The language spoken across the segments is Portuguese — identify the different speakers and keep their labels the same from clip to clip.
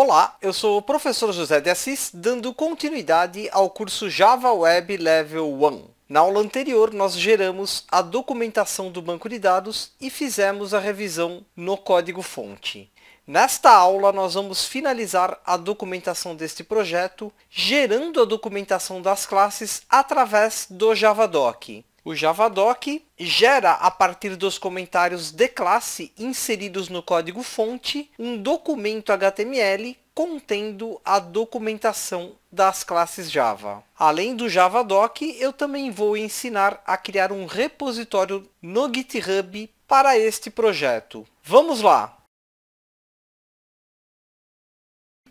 Speaker 1: Olá, eu sou o professor José de Assis, dando continuidade ao curso Java Web Level 1. Na aula anterior, nós geramos a documentação do banco de dados e fizemos a revisão no código-fonte. Nesta aula, nós vamos finalizar a documentação deste projeto, gerando a documentação das classes através do Javadoc. O Javadoc gera, a partir dos comentários de classe inseridos no código-fonte, um documento HTML contendo a documentação das classes Java. Além do Javadoc, eu também vou ensinar a criar um repositório no GitHub para este projeto. Vamos lá!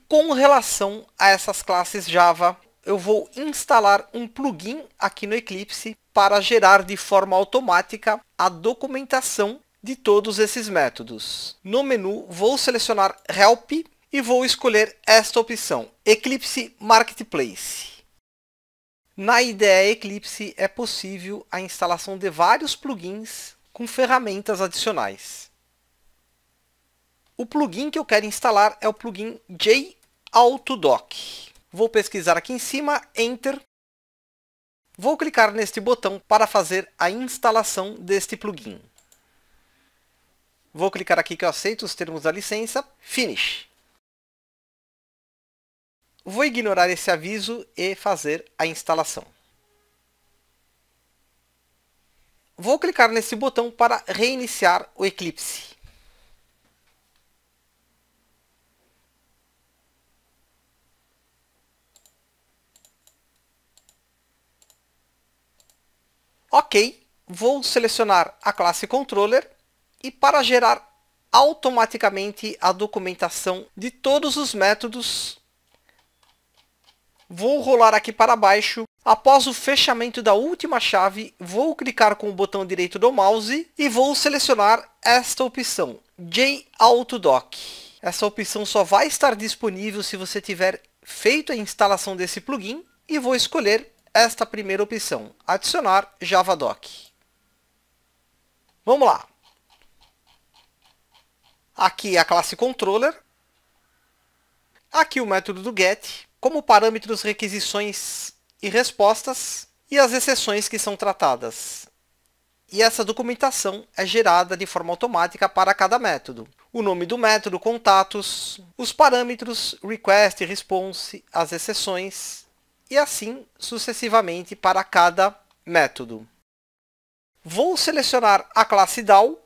Speaker 1: Com relação a essas classes Java, eu vou instalar um plugin aqui no Eclipse para gerar de forma automática a documentação de todos esses métodos. No menu, vou selecionar Help e vou escolher esta opção, Eclipse Marketplace. Na ideia Eclipse é possível a instalação de vários plugins com ferramentas adicionais. O plugin que eu quero instalar é o plugin JAutoDoc. Vou pesquisar aqui em cima, Enter. Vou clicar neste botão para fazer a instalação deste plugin. Vou clicar aqui que eu aceito os termos da licença, Finish. Vou ignorar esse aviso e fazer a instalação. Vou clicar nesse botão para reiniciar o Eclipse. Ok, vou selecionar a classe controller e para gerar automaticamente a documentação de todos os métodos, vou rolar aqui para baixo. Após o fechamento da última chave, vou clicar com o botão direito do mouse e vou selecionar esta opção, JAutoDoc. Essa opção só vai estar disponível se você tiver feito a instalação desse plugin e vou escolher esta primeira opção, adicionar JavaDoc. Vamos lá. Aqui é a classe controller. Aqui o método do get, como parâmetros requisições e respostas e as exceções que são tratadas. E essa documentação é gerada de forma automática para cada método o nome do método, contatos, os parâmetros request, response, as exceções e assim sucessivamente para cada método. Vou selecionar a classe DAO,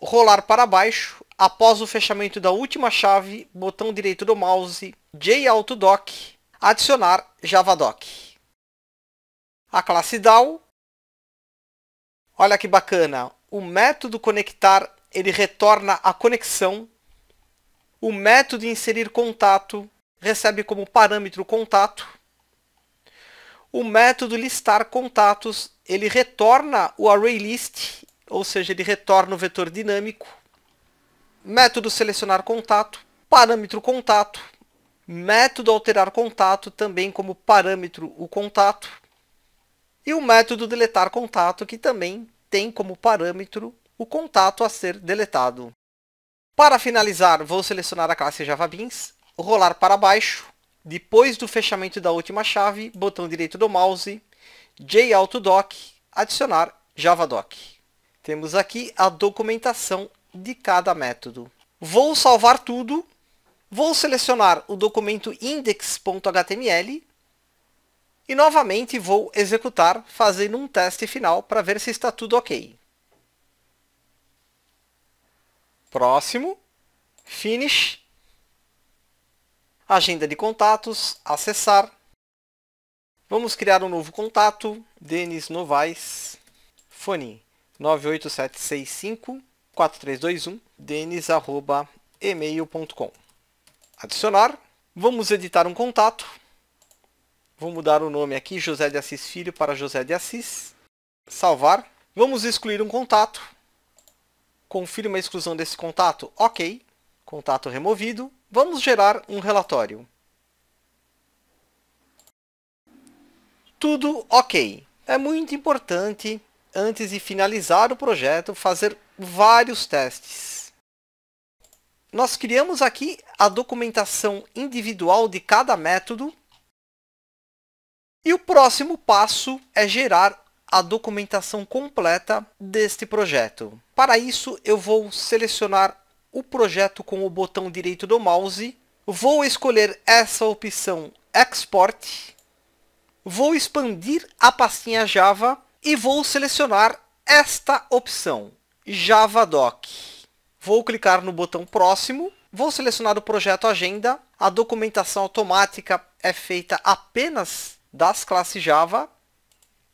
Speaker 1: rolar para baixo, após o fechamento da última chave, botão direito do mouse, JAutoDoc, adicionar javadoc. A classe DAO, olha que bacana, o método conectar, ele retorna a conexão. O método inserir contato recebe como parâmetro contato. O método listar contatos, ele retorna o ArrayList, ou seja, ele retorna o vetor dinâmico. Método selecionar contato, parâmetro contato. Método alterar contato, também como parâmetro o contato. E o método deletar contato, que também tem como parâmetro o contato a ser deletado. Para finalizar, vou selecionar a classe JavaBeans rolar para baixo, depois do fechamento da última chave, botão direito do mouse, JAutoDoc, adicionar javadoc. Temos aqui a documentação de cada método. Vou salvar tudo, vou selecionar o documento index.html e novamente vou executar fazendo um teste final para ver se está tudo ok. Próximo, finish agenda de contatos, acessar. Vamos criar um novo contato, Denis Novaes, fone 987654321, denis.email.com. Adicionar. Vamos editar um contato. Vou mudar o nome aqui, José de Assis Filho, para José de Assis. Salvar. Vamos excluir um contato. Confirma a exclusão desse contato. Ok. Contato removido. Vamos gerar um relatório. Tudo ok. É muito importante, antes de finalizar o projeto, fazer vários testes. Nós criamos aqui a documentação individual de cada método e o próximo passo é gerar a documentação completa deste projeto. Para isso, eu vou selecionar o projeto com o botão direito do mouse. Vou escolher essa opção Export. Vou expandir a pastinha Java e vou selecionar esta opção, Java Doc. Vou clicar no botão próximo, vou selecionar o projeto Agenda. A documentação automática é feita apenas das classes Java.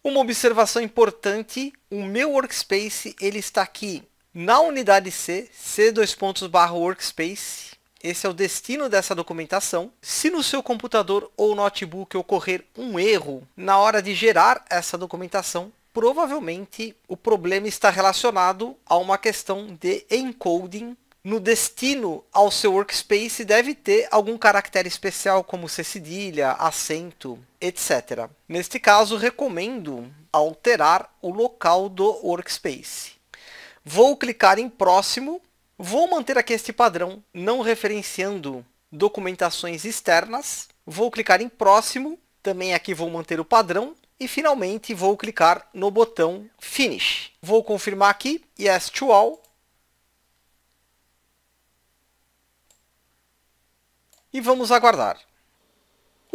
Speaker 1: Uma observação importante, o meu workspace ele está aqui na unidade C, C dois pontos barra workspace, esse é o destino dessa documentação. Se no seu computador ou notebook ocorrer um erro na hora de gerar essa documentação, provavelmente o problema está relacionado a uma questão de encoding no destino ao seu workspace deve ter algum caractere especial como C cedilha, acento, etc. Neste caso, recomendo alterar o local do workspace. Vou clicar em próximo. Vou manter aqui este padrão, não referenciando documentações externas. Vou clicar em próximo. Também aqui vou manter o padrão. E finalmente vou clicar no botão Finish. Vou confirmar aqui, Yes to All. E vamos aguardar.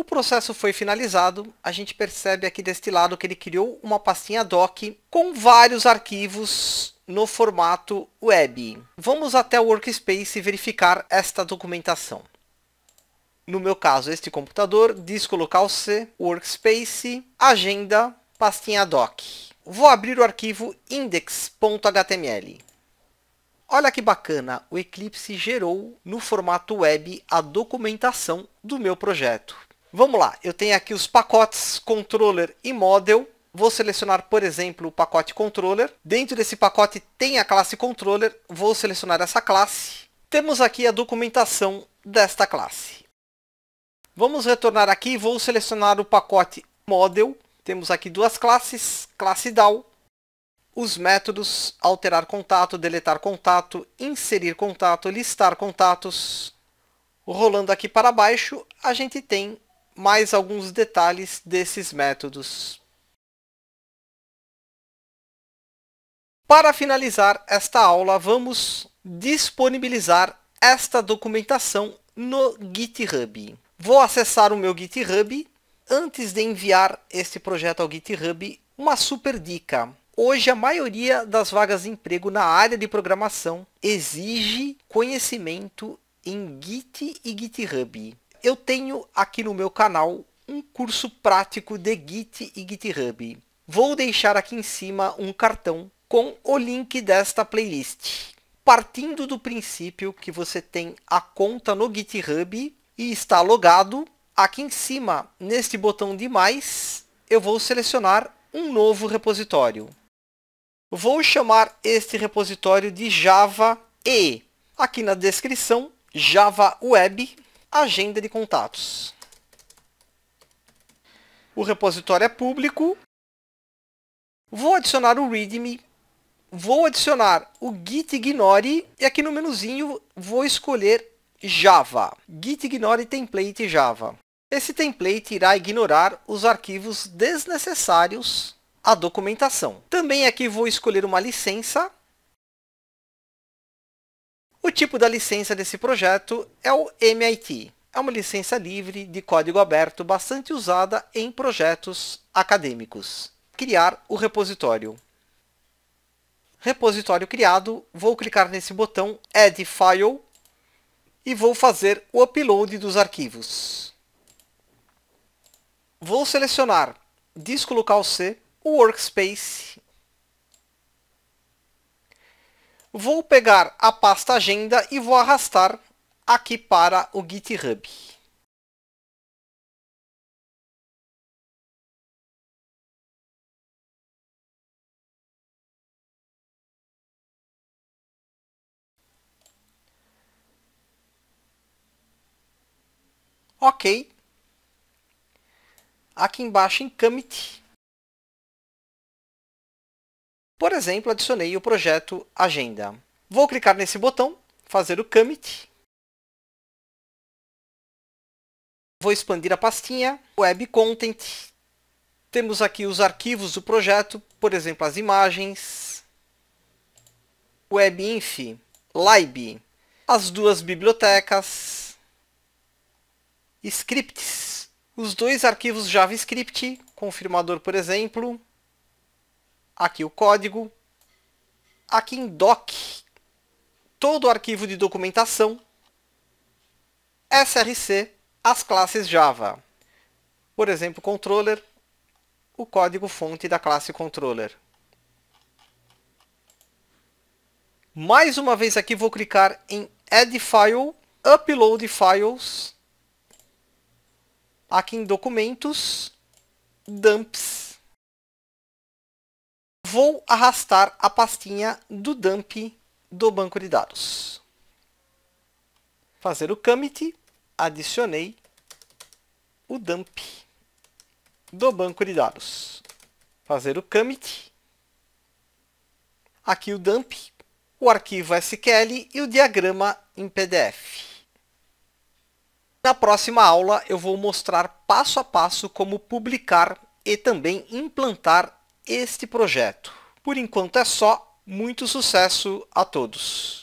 Speaker 1: O processo foi finalizado, a gente percebe aqui deste lado que ele criou uma pastinha doc com vários arquivos no formato web. Vamos até o Workspace verificar esta documentação. No meu caso, este computador, disco local C, Workspace, agenda, pastinha doc. Vou abrir o arquivo index.html. Olha que bacana, o Eclipse gerou no formato web a documentação do meu projeto. Vamos lá, eu tenho aqui os pacotes controller e model. Vou selecionar, por exemplo, o pacote controller. Dentro desse pacote tem a classe controller. Vou selecionar essa classe. Temos aqui a documentação desta classe. Vamos retornar aqui e vou selecionar o pacote model. Temos aqui duas classes, classe DAO. Os métodos alterar contato, deletar contato, inserir contato, listar contatos. Rolando aqui para baixo, a gente tem mais alguns detalhes desses métodos. Para finalizar esta aula, vamos disponibilizar esta documentação no GitHub. Vou acessar o meu GitHub. Antes de enviar este projeto ao GitHub, uma super dica. Hoje, a maioria das vagas de emprego na área de programação exige conhecimento em Git e GitHub eu tenho aqui no meu canal um curso prático de Git e GitHub. Vou deixar aqui em cima um cartão com o link desta playlist. Partindo do princípio que você tem a conta no GitHub e está logado, aqui em cima, neste botão de mais, eu vou selecionar um novo repositório. Vou chamar este repositório de Java e, aqui na descrição, Java Web agenda de contatos. O repositório é público. Vou adicionar o README. Vou adicionar o gitignore e aqui no menuzinho vou escolher Java. gitignore template Java. Esse template irá ignorar os arquivos desnecessários à documentação. Também aqui vou escolher uma licença o tipo da licença desse projeto é o MIT. É uma licença livre de código aberto bastante usada em projetos acadêmicos. Criar o repositório. Repositório criado, vou clicar nesse botão Add File e vou fazer o upload dos arquivos. Vou selecionar disco local C, o workspace Vou pegar a pasta agenda e vou arrastar aqui para o GitHub. Ok. Aqui embaixo em Commit, por exemplo, adicionei o projeto Agenda. Vou clicar nesse botão, fazer o commit. Vou expandir a pastinha Web Content. Temos aqui os arquivos do projeto, por exemplo, as imagens, WebInf, Lib, as duas bibliotecas, scripts, os dois arquivos JavaScript, confirmador, por exemplo, aqui o código, aqui em doc, todo o arquivo de documentação, src, as classes Java. Por exemplo, controller, o código fonte da classe controller. Mais uma vez aqui vou clicar em Add File, Upload Files, aqui em Documentos, Dumps, vou arrastar a pastinha do dump do banco de dados. Fazer o commit, adicionei o dump do banco de dados. Fazer o commit, aqui o dump, o arquivo SQL e o diagrama em PDF. Na próxima aula eu vou mostrar passo a passo como publicar e também implantar este projeto. Por enquanto é só, muito sucesso a todos!